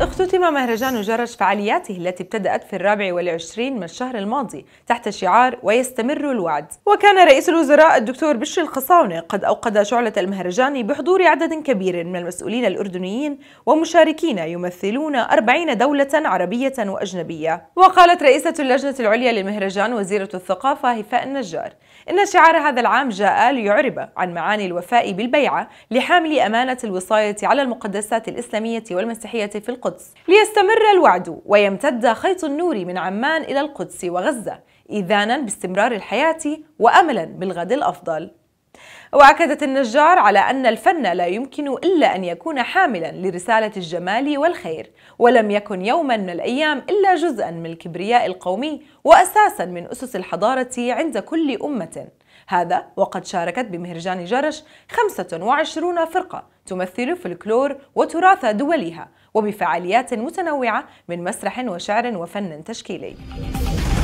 اختتم مهرجان جرش فعالياته التي ابتدأت في الرابع والعشرين من الشهر الماضي تحت شعار ويستمر الوعد وكان رئيس الوزراء الدكتور بشر الخصاونة قد أوقد شعلة المهرجان بحضور عدد كبير من المسؤولين الأردنيين ومشاركين يمثلون 40 دولة عربية وأجنبية وقالت رئيسة اللجنة العليا للمهرجان وزيرة الثقافة هفاء النجار إن شعار هذا العام جاء ليعرب عن معاني الوفاء بالبيعة لحامل أمانة الوصاية على المقدسات الإسلامية والمسيحية في القدس القدس ليستمر الوعد ويمتد خيط النور من عمان إلى القدس وغزة إذانا باستمرار الحياة وأملا بالغد الأفضل وأكدت النجار على أن الفن لا يمكن إلا أن يكون حاملا لرسالة الجمال والخير ولم يكن يوما من الأيام إلا جزءا من الكبرياء القومي وأساسا من أسس الحضارة عند كل أمة هذا وقد شاركت بمهرجان جرش 25 فرقة تمثل فلكلور وتراث دولها وبفعاليات متنوعة من مسرح وشعر وفن تشكيلي